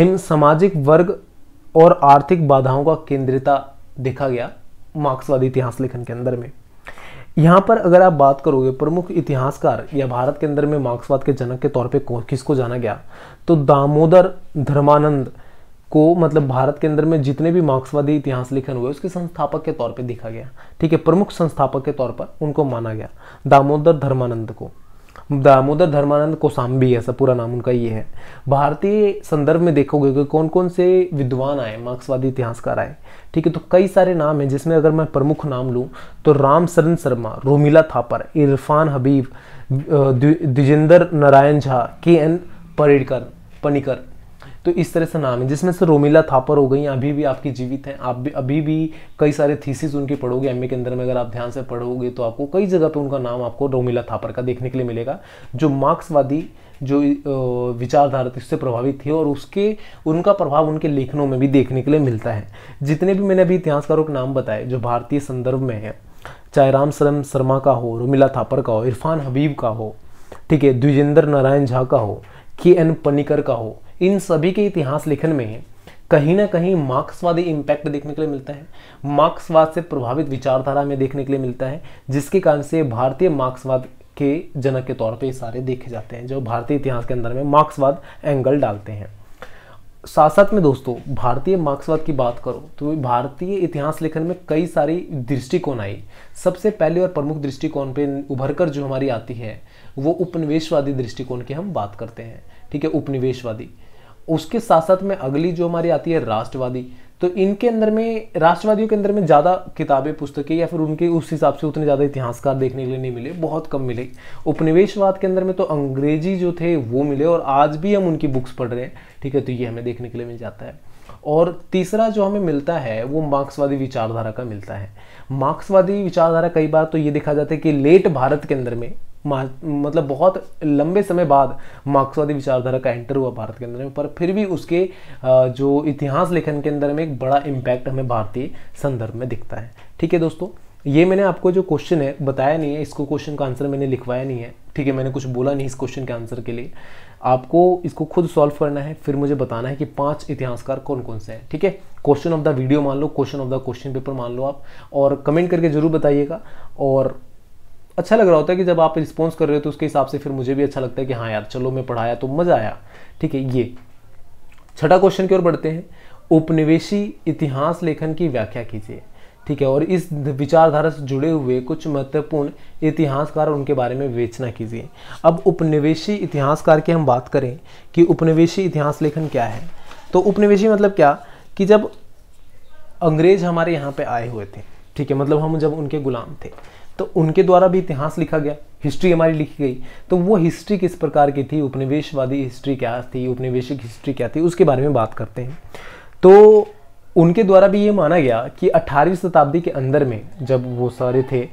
इन सामाजिक वर्ग और आर्थिक बाधाओं का केंद्रिता देखा गया मार्क्सवादी इतिहास लेखन के अंदर में यहाँ पर अगर आप बात करोगे प्रमुख इतिहासकार या भारत के अंदर में मार्क्सवाद के जनक के तौर पे किसको जाना गया तो दामोदर धर्मानंद को मतलब भारत के अंदर में जितने भी मार्क्सवादी इतिहास लिखन हुए उसके संस्थापक के तौर पे देखा गया ठीक है प्रमुख संस्थापक के तौर पर उनको माना गया दामोदर धर्मानंद को दामोदर धर्मानंद कोसाम्बी ऐसा पूरा नाम उनका ये है भारतीय संदर्भ में देखोगे कि कौन कौन से विद्वान आए मार्क्सवादी इतिहासकार आए ठीक है तो कई सारे नाम हैं जिसमें अगर मैं प्रमुख नाम लूँ तो राम शरण शर्मा रोमिला थापर इरफान हबीब द्विजेंद्र नारायण झा के एन परेडकर पनिकर तो इस तरह से नाम है जिसमें से रोमिला थापर हो गई अभी भी आपकी जीवित हैं आप भी अभी भी कई सारे थीसिस उनके पढ़ोगे एम के अंदर में अगर आप ध्यान से पढ़ोगे तो आपको कई जगह पर उनका नाम आपको रोमिला थापर का देखने के लिए मिलेगा जो मार्क्सवादी जो विचारधारा थी उससे प्रभावित थी और उसके उनका प्रभाव उनके लेखनों में भी देखने के लिए मिलता है जितने भी मैंने अभी इतिहासकारों के नाम बताए जो भारतीय संदर्भ में है चाहे राम शरम शर्मा का हो रोमिला थापर का हो इरफान हबीब का हो ठीक है द्विजेंद्र नारायण झा का हो के एन पनिकर का हो इन सभी के इतिहास लेखन में कहीं ना कहीं मार्क्सवादी इम्पैक्ट देखने के लिए मिलता है मार्क्सवाद से प्रभावित विचारधारा में देखने के लिए मिलता है जिसके कारण से भारतीय मार्क्सवाद के जनक के तौर पे ये सारे देखे जाते हैं जो भारतीय इतिहास के अंदर में मार्क्सवाद एंगल डालते हैं साथ साथ में दोस्तों भारतीय मार्क्सवाद की बात करो तो भारतीय इतिहास लेखन में कई सारी दृष्टिकोण आई सबसे पहले और प्रमुख दृष्टिकोण पे उभर कर जो हमारी आती है वो उपनिवेशवादी दृष्टिकोण की हम बात करते हैं ठीक है उपनिवेशवादी उसके साथ साथ में अगली जो हमारी आती है राष्ट्रवादी तो इनके अंदर में राष्ट्रवादियों के अंदर में ज़्यादा किताबें पुस्तकें या फिर उनके उस हिसाब से उतने ज़्यादा इतिहासकार देखने के लिए नहीं मिले बहुत कम मिले उपनिवेशवाद के अंदर में तो अंग्रेजी जो थे वो मिले और आज भी हम उनकी बुक्स पढ़ रहे हैं ठीक है तो ये हमें देखने के लिए मिल जाता है और तीसरा जो हमें मिलता है वो मार्क्सवादी विचारधारा का मिलता है मार्क्सवादी विचारधारा कई बार तो ये देखा जाता है कि लेट भारत के अंदर में मतलब बहुत लंबे समय बाद मार्क्सवादी विचारधारा का एंटर हुआ भारत के अंदर में पर फिर भी उसके जो इतिहास लेखन के अंदर में एक बड़ा इम्पैक्ट हमें भारतीय संदर्भ में दिखता है ठीक है दोस्तों ये मैंने आपको जो क्वेश्चन है बताया नहीं है इसको क्वेश्चन का आंसर मैंने लिखवाया नहीं है ठीक है मैंने कुछ बोला नहीं इस क्वेश्चन के आंसर के लिए आपको इसको खुद सॉल्व करना है फिर मुझे बताना है कि पांच इतिहासकार कौन कौन से हैं ठीक है क्वेश्चन ऑफ द वीडियो मान लो question of the question paper मान लो आप और कमेंट करके जरूर बताइएगा और अच्छा लग रहा होता है कि जब आप रिस्पॉन्स कर रहे हो तो उसके हिसाब से फिर मुझे भी अच्छा लगता है कि हाँ यार चलो मैं पढ़ाया तो मज़ा आया ठीक है ये छठा क्वेश्चन की ओर बढ़ते हैं उपनिवेशी इतिहास लेखन की व्याख्या कीजिए ठीक है और इस विचारधारा से जुड़े हुए कुछ महत्वपूर्ण इतिहासकार उनके बारे में विवेचना कीजिए अब उपनिवेशी इतिहासकार की हम बात करें कि उपनिवेशी इतिहास लेखन क्या है तो उपनिवेशी मतलब क्या कि जब अंग्रेज हमारे यहाँ पे आए हुए थे ठीक है मतलब हम जब उनके गुलाम थे तो उनके द्वारा भी इतिहास लिखा गया हिस्ट्री हमारी लिखी गई तो वो हिस्ट्री किस प्रकार की थी उपनिवेशवादी हिस्ट्री क्या थी उपनिवेशिक हिस्ट्री क्या थी उसके बारे में बात करते हैं तो उनके द्वारा भी ये माना गया कि 18वीं शताब्दी के अंदर में जब वो सारे थे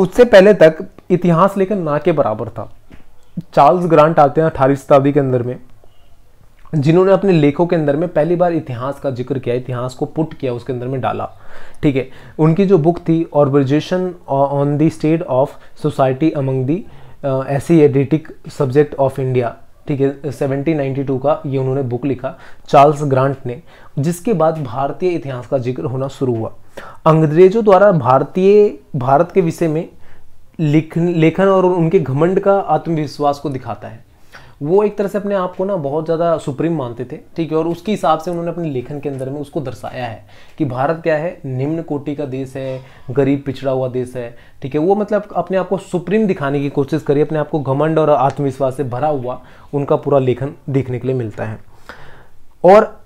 उससे पहले तक इतिहास लेखन ना के बराबर था चार्ल्स ग्रांट आते हैं अठारहवीं शताब्दी के अंदर में जिन्होंने अपने लेखों के अंदर में पहली बार इतिहास का जिक्र किया इतिहास को पुट किया उसके अंदर में डाला ठीक है उनकी जो बुक थी ऑर्बेजेशन on the state of society among the Asiatic subject of India ठीक है 1792 का ये उन्होंने बुक लिखा चार्ल्स ग्रांट ने जिसके बाद भारतीय इतिहास का जिक्र होना शुरू हुआ अंग्रेजों द्वारा भारतीय भारत के विषय में लिख लेखन और उनके घमंड का आत्मविश्वास को दिखाता है वो एक तरह से अपने आप को ना बहुत ज़्यादा सुप्रीम मानते थे ठीक है और उसके हिसाब से उन्होंने अपने लेखन के अंदर में उसको दर्शाया है कि भारत क्या है निम्न कोटि का देश है गरीब पिछड़ा हुआ देश है ठीक है वो मतलब अपने आप को सुप्रीम दिखाने की कोशिश करी अपने आप को घमंड और आत्मविश्वास से भरा हुआ उनका पूरा लेखन देखने के लिए मिलता है और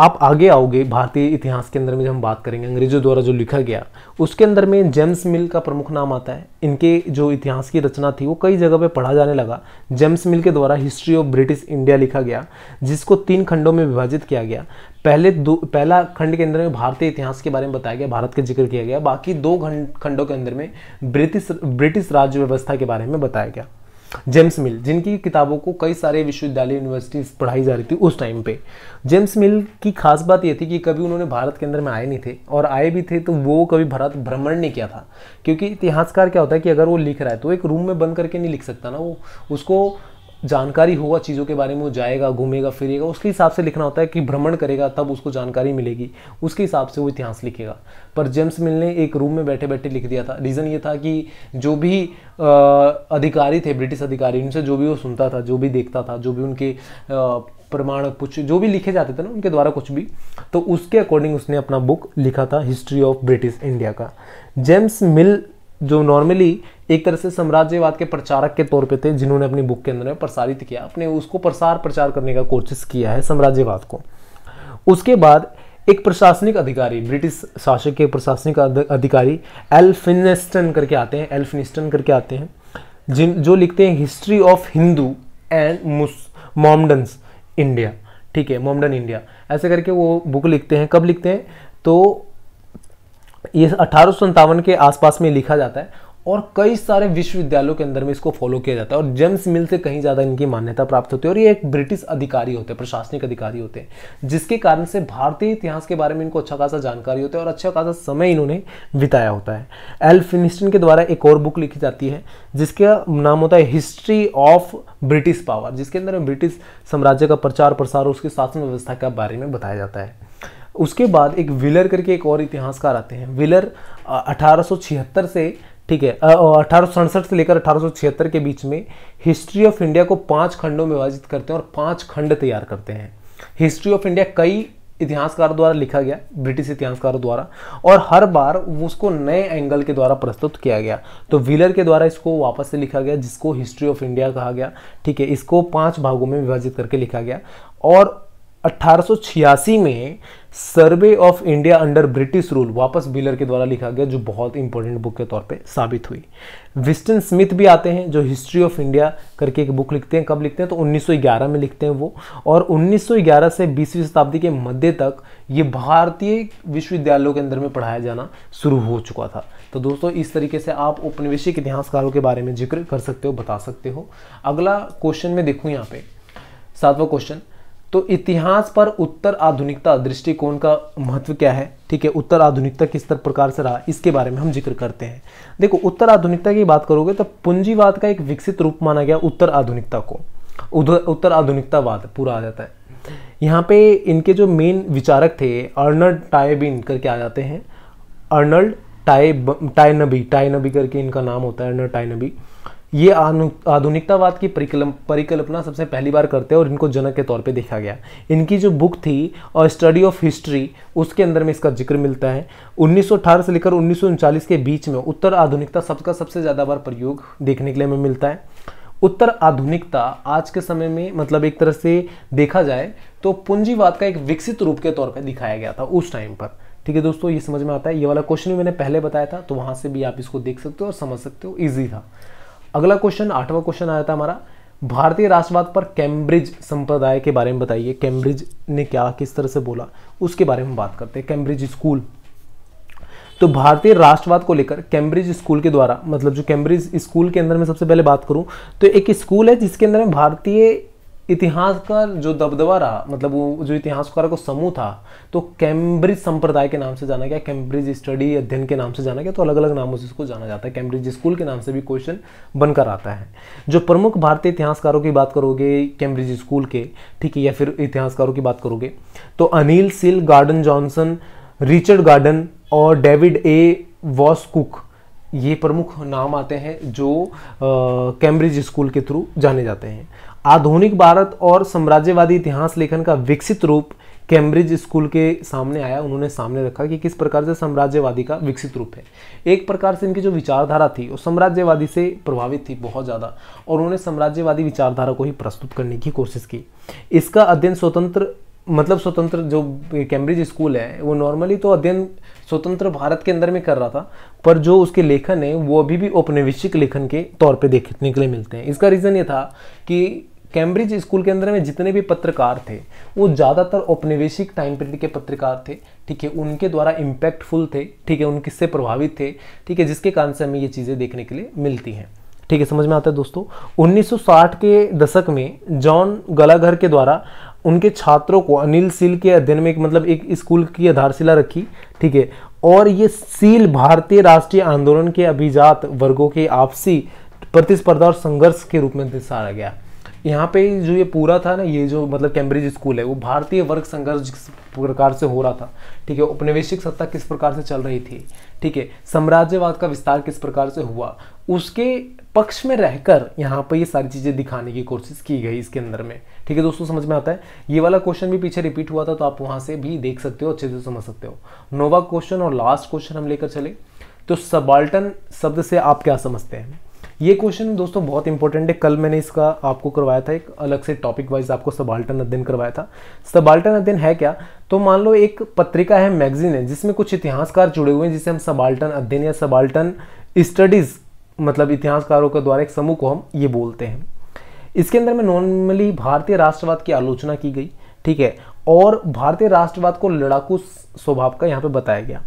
आप आगे आओगे भारतीय इतिहास के अंदर में जब हम बात करेंगे अंग्रेजों द्वारा जो लिखा गया उसके अंदर में जेम्स मिल का प्रमुख नाम आता है इनके जो इतिहास की रचना थी वो कई जगह पे पढ़ा जाने लगा जेम्स मिल के द्वारा हिस्ट्री ऑफ ब्रिटिश इंडिया लिखा गया जिसको तीन खंडों में विभाजित किया गया पहले दो पहला खंड के अंदर में भारतीय इतिहास के बारे में बताया गया भारत का जिक्र किया गया बाकी दो खंडों के अंदर में ब्रिटिश ब्रिटिश राज्य व्यवस्था के बारे में बताया गया जेम्स मिल जिनकी किताबों को कई सारे विश्वविद्यालय यूनिवर्सिटीज़ पढ़ाई जा रही थी उस टाइम पे जेम्स मिल की खास बात यह थी कि कभी उन्होंने भारत के अंदर में आए नहीं थे और आए भी थे तो वो कभी भारत भ्रमण नहीं किया था क्योंकि इतिहासकार क्या होता है कि अगर वो लिख रहा है तो एक रूम में बंद करके नहीं लिख सकता ना वो उसको जानकारी होगा चीज़ों के बारे में वो जाएगा घूमेगा फिरेगा उसके हिसाब से लिखना होता है कि भ्रमण करेगा तब उसको जानकारी मिलेगी उसके हिसाब से वो इतिहास लिखेगा पर जेम्स मिल ने एक रूम में बैठे बैठे लिख दिया था रीज़न ये था कि जो भी आ, अधिकारी थे ब्रिटिश अधिकारी उनसे जो भी वो सुनता था जो भी देखता था जो भी उनके प्रमाण कुछ जो भी लिखे जाते थे ना उनके द्वारा कुछ भी तो उसके अकॉर्डिंग उसने अपना बुक लिखा था हिस्ट्री ऑफ ब्रिटिश इंडिया का जेम्स मिल जो नॉर्मली एक तरह से साम्राज्यवाद के प्रचारक के तौर पे थे जिन्होंने अपनी बुक के अंदर में प्रसारित किया अपने उसको प्रसार प्रचार करने का कोशिश किया है साम्राज्यवाद को उसके बाद एक प्रशासनिक अधिकारी ब्रिटिश शासक के प्रशासनिक अधिकारी एल्फिनेस्टन करके आते हैं एल्फिनिस्टन करके आते हैं जिन जो लिखते हैं हिस्ट्री ऑफ हिंदू एंड मुस मॉमडन्स इंडिया ठीक है मॉमडन इंडिया ऐसे करके वो बुक लिखते हैं कब लिखते हैं तो ये अठारह के आसपास में लिखा जाता है और कई सारे विश्वविद्यालयों के अंदर में इसको फॉलो किया जाता है और जेम्स मिल से कहीं ज़्यादा इनकी मान्यता प्राप्त होती है और ये एक ब्रिटिश अधिकारी होते हैं प्रशासनिक अधिकारी होते हैं जिसके कारण से भारतीय इतिहास के बारे में इनको अच्छा खासा जानकारी होती है और अच्छा खासा समय इन्होंने बिताया होता है एल फिनिस्टन के द्वारा एक और बुक लिखी जाती है जिसका नाम होता है हिस्ट्री ऑफ ब्रिटिश पावर जिसके अंदर ब्रिटिश साम्राज्य का प्रचार प्रसार और उसकी शासन व्यवस्था के बारे में बताया जाता है उसके बाद एक विलर करके एक और इतिहासकार आते हैं विलर अठारह से ठीक है अठारह से लेकर अठारह के बीच में हिस्ट्री ऑफ इंडिया को पांच खंडों में विभाजित करते हैं और पांच खंड तैयार करते हैं हिस्ट्री ऑफ इंडिया कई इतिहासकारों द्वारा लिखा गया ब्रिटिश इतिहासकारों द्वारा और हर बार उसको नए एंगल के द्वारा प्रस्तुत किया गया तो विलर के द्वारा इसको वापस से लिखा गया जिसको हिस्ट्री ऑफ इंडिया कहा गया ठीक है इसको पांच भागों में विभाजित करके लिखा गया और 1886 में survey of India under British rule वापस बिलर के द्वारा लिखा गया जो बहुत इंपॉर्टेंट बुक के तौर पे साबित हुई विस्टन स्मिथ भी आते हैं जो हिस्ट्री ऑफ इंडिया करके एक बुक लिखते हैं कब लिखते हैं तो 1911 में लिखते हैं वो और 1911 से बीसवीं शताब्दी के मध्य तक ये भारतीय विश्वविद्यालयों के अंदर में पढ़ाया जाना शुरू हो चुका था तो दोस्तों इस तरीके से आप उपनिवेशिक इतिहासकारों के बारे में जिक्र कर सकते हो बता सकते हो अगला क्वेश्चन में देखूँ यहाँ पे सातवा क्वेश्चन तो इतिहास पर उत्तर आधुनिकता दृष्टिकोण का महत्व क्या है ठीक है उत्तर आधुनिकता किस तरह प्रकार से रहा इसके बारे में हम जिक्र करते हैं देखो उत्तर आधुनिकता की बात करोगे तो पूंजीवाद का एक विकसित रूप माना गया उत्तर आधुनिकता को उधर उत्तर आधुनिकतावाद पूरा आ जाता है यहाँ पे इनके जो मेन विचारक थे अर्नल्ड टाइबिन करके आ जाते हैं अर्नल्ड टाइब टाइनबी टाइनबी करके इनका नाम होता है अर्नल्ड टाइनबी ये आधुनिकतावाद की परिकल्पना सबसे पहली बार करते हैं और इनको जनक के तौर पे देखा गया इनकी जो बुक थी और स्टडी ऑफ हिस्ट्री उसके अंदर में इसका जिक्र मिलता है 1918 से लेकर उन्नीस के बीच में उत्तर आधुनिकता शब्द का सबसे ज़्यादा बार प्रयोग देखने के लिए हमें मिलता है उत्तर आधुनिकता आज के समय में मतलब एक तरह से देखा जाए तो पूंजीवाद का एक विकसित रूप के तौर पर दिखाया गया था उस टाइम पर ठीक है दोस्तों ये समझ में आता है ये वाला क्वेश्चन मैंने पहले बताया था तो वहाँ से भी आप इसको देख सकते हो और समझ सकते हो ईजी था अगला क्वेश्चन आठवां क्वेश्चन आया था हमारा भारतीय राष्ट्रवाद पर कैम्ब्रिज संप्रदाय के बारे में बताइए कैम्ब्रिज ने क्या किस तरह से बोला उसके बारे में बात करते हैं कैम्ब्रिज स्कूल तो भारतीय राष्ट्रवाद को लेकर कैम्ब्रिज स्कूल के द्वारा मतलब जो कैम्ब्रिज स्कूल के अंदर मैं सबसे पहले बात करूं तो एक स्कूल है जिसके अंदर में भारतीय इतिहासकार जो दबदबा रहा मतलब वो जो इतिहासकार का समूह था तो कैम्ब्रिज संप्रदाय के नाम से जाना गया कैम्ब्रिज स्टडी अध्ययन के नाम से जाना गया तो अलग अलग नामों से इसको जाना जाता है कैम्ब्रिज स्कूल के नाम से भी क्वेश्चन बनकर आता है जो प्रमुख भारतीय इतिहासकारों की बात करोगे कैम्ब्रिज स्कूल के ठीक है या फिर इतिहासकारों की बात करोगे तो Anil Seal Gordon Johnson Richard Gordon और डेविड ए वॉस कुक ये प्रमुख नाम आते हैं जो कैम्ब्रिज स्कूल के थ्रू जाने जाते हैं आधुनिक भारत और साम्राज्यवादी इतिहास लेखन का विकसित रूप कैम्ब्रिज स्कूल के सामने आया उन्होंने सामने रखा कि किस प्रकार से साम्राज्यवादी का विकसित रूप है एक प्रकार से इनकी जो विचारधारा थी वो साम्राज्यवादी से प्रभावित थी बहुत ज़्यादा और उन्होंने साम्राज्यवादी विचारधारा को ही प्रस्तुत करने की कोशिश की इसका अध्ययन स्वतंत्र मतलब स्वतंत्र जो कैम्ब्रिज स्कूल है वो नॉर्मली तो अध्ययन स्वतंत्र भारत के अंदर में कर रहा था पर जो उसके लेखन है वो अभी भी औपनिवेशिक लेखन के तौर पे देखने के लिए मिलते हैं इसका रीज़न ये था कि कैम्ब्रिज स्कूल के अंदर में जितने भी पत्रकार थे वो ज़्यादातर औपनिवेशिक टाइम पीरियड के पत्रकार थे ठीक है उनके द्वारा इम्पैक्टफुल थे ठीक है उन किससे प्रभावित थे ठीक है जिसके कारण से हमें ये चीज़ें देखने के लिए मिलती हैं ठीक है समझ में आता है दोस्तों 1960 के दशक में जॉन गलाघर के द्वारा उनके छात्रों को अनिल सील के अध्ययन में एक मतलब एक स्कूल की आधारशिला रखी ठीक है और ये सील भारतीय राष्ट्रीय आंदोलन के अभिजात वर्गों के आपसी प्रतिस्पर्धा और संघर्ष के रूप में दर्शाया गया यहाँ पे जो ये पूरा था ना ये जो मतलब कैम्ब्रिज स्कूल है वो भारतीय वर्ग संघर्ष किस प्रकार से हो रहा था ठीक है उपनिवेशिक सत्ता किस प्रकार से चल रही थी ठीक है साम्राज्यवाद का विस्तार किस प्रकार से हुआ उसके पक्ष में रहकर यहाँ पर ये सारी चीज़ें दिखाने की कोशिश की गई इसके अंदर में ठीक है दोस्तों समझ में आता है ये वाला क्वेश्चन भी पीछे रिपीट हुआ था तो आप वहाँ से भी देख सकते हो अच्छे से समझ सकते हो नोवा क्वेश्चन और लास्ट क्वेश्चन हम लेकर चले तो सबाल्टन शब्द से आप क्या समझते हैं ये क्वेश्चन दोस्तों बहुत इंपॉर्टेंट है कल मैंने इसका आपको करवाया था एक अलग से टॉपिक वाइज आपको सबाल्टन अध्ययन करवाया था सबाल्टन अध्ययन है क्या तो मान लो एक पत्रिका है मैगजीन है जिसमें कुछ इतिहासकार जुड़े हुए हैं जिसे हम सबाल्टन अध्ययन या सबाल्टन स्टडीज़ मतलब इतिहासकारों के द्वारा एक समूह को हम ये बोलते हैं इसके अंदर में नॉर्मली भारतीय राष्ट्रवाद की आलोचना की गई ठीक है और भारतीय राष्ट्रवाद को लड़ाकू स्वभाव का यहाँ पे बताया गया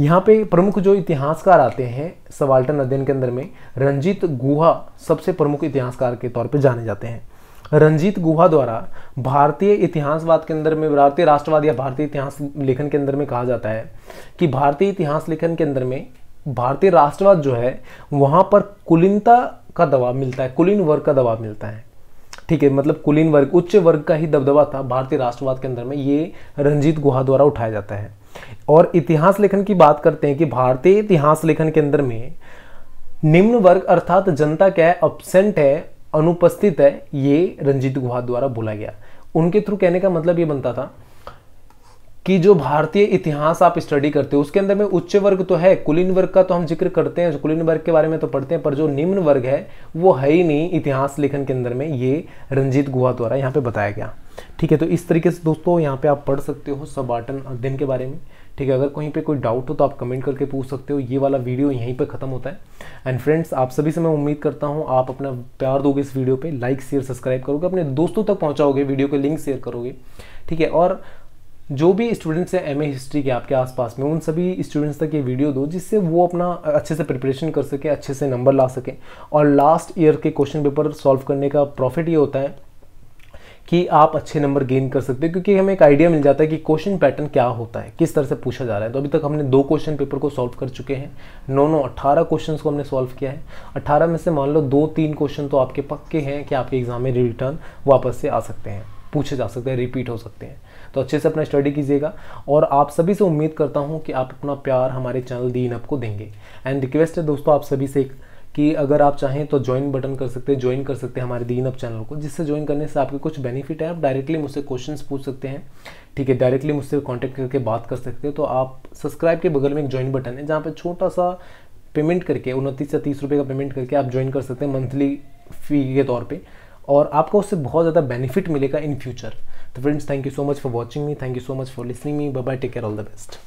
यहाँ पे प्रमुख जो इतिहासकार आते हैं सवाल्टन अध्ययन के अंदर में रंजीत गुहा सबसे प्रमुख इतिहासकार के तौर पे जाने जाते हैं रंजीत गुहा द्वारा भारतीय इतिहासवाद के अंदर में भारतीय राष्ट्रवाद या भारतीय इतिहास लेखन के अंदर में कहा जाता है कि भारतीय इतिहास लेखन के अंदर में भारतीय राष्ट्रवाद जो है वहाँ पर कुलीनता का दबाव मिलता है कुलीन वर्ग का दबाव मिलता है ठीक है मतलब कुलीन वर्ग उच्च वर्ग का ही दबदबा था भारतीय राष्ट्रवाद के अंदर में ये रंजीत गुहा द्वारा उठाया जाता है और इतिहास लेखन की बात करते हैं कि भारतीय इतिहास लेखन के अंदर में निम्न वर्ग अर्थात जनता क्या है अपसेंट है अनुपस्थित है ये रंजीत गुहा द्वारा बोला गया उनके थ्रू कहने का मतलब ये बनता था कि जो भारतीय इतिहास आप स्टडी करते हो उसके अंदर में उच्च वर्ग तो है कुलीन वर्ग का तो हम जिक्र करते हैं कुलीन वर्ग के बारे में तो पढ़ते हैं पर जो निम्न वर्ग है वो है ही नहीं इतिहास लेखन के अंदर में ये रंजीत गुहा द्वारा यहाँ पे बताया गया ठीक है तो इस तरीके से दोस्तों यहाँ पे आप पढ़ सकते हो सबाटन अध्ययन के बारे में ठीक है अगर कहीं पे कोई डाउट हो तो आप कमेंट करके पूछ सकते हो ये वाला वीडियो यहीं पे ख़त्म होता है एंड फ्रेंड्स आप सभी से मैं उम्मीद करता हूँ आप अपना प्यार दोगे इस वीडियो पे लाइक शेयर सब्सक्राइब करोगे अपने दोस्तों तक पहुँचाओगे वीडियो के लिंक शेयर करोगे ठीक है और जो भी स्टूडेंट्स हैं एम हिस्ट्री के आपके आसपास में उन सभी स्टूडेंट्स तक ये वीडियो दो जिससे वो अपना अच्छे से प्रिपरेशन कर सके अच्छे से नंबर ला सकें और लास्ट ईयर के क्वेश्चन पेपर सॉल्व करने का प्रॉफिट ये होता है कि आप अच्छे नंबर गेन कर सकते हो क्योंकि हमें एक आइडिया मिल जाता है कि क्वेश्चन पैटर्न क्या होता है किस तरह से पूछा जा रहा है तो अभी तक हमने दो क्वेश्चन पेपर को सॉल्व कर चुके हैं नौ नौ अट्ठारह क्वेश्चन को हमने सॉल्व किया है अट्ठारह में से मान लो दो तीन क्वेश्चन तो आपके पक्के हैं कि आपके एग्जाम में रिटर्न वापस से आ सकते हैं पूछे जा सकते हैं रिपीट हो सकते हैं तो अच्छे से अपना स्टडी कीजिएगा और आप सभी से उम्मीद करता हूँ कि आप अपना प्यार हमारे चैनल दीन अप को देंगे एंड रिक्वेस्ट है दोस्तों आप सभी से कि अगर आप चाहें तो ज्वाइन बटन कर सकते हैं ज्वाइन कर सकते हैं हमारे दीन अप चैनल को जिससे ज्वाइन करने से आपके कुछ बेनिफिट है आप डायरेक्टली मुझसे क्वेश्चंस पूछ सकते हैं ठीक है डायरेक्टली मुझसे कांटेक्ट करके बात कर सकते हैं तो आप सब्सक्राइब के बगल में एक ज्वाइन बटन है जहाँ पर छोटा सा पेमेंट करके उनतीस से तीस रुपये का पेमेंट करके आप ज्वाइन कर सकते हैं मंथली फ़ी के तौर पर और आपको उससे बहुत ज़्यादा बेनिफिट मिलेगा इन फ्यूचर तो friends thank you so much for watching me thank you so much for listening me bye take care all the best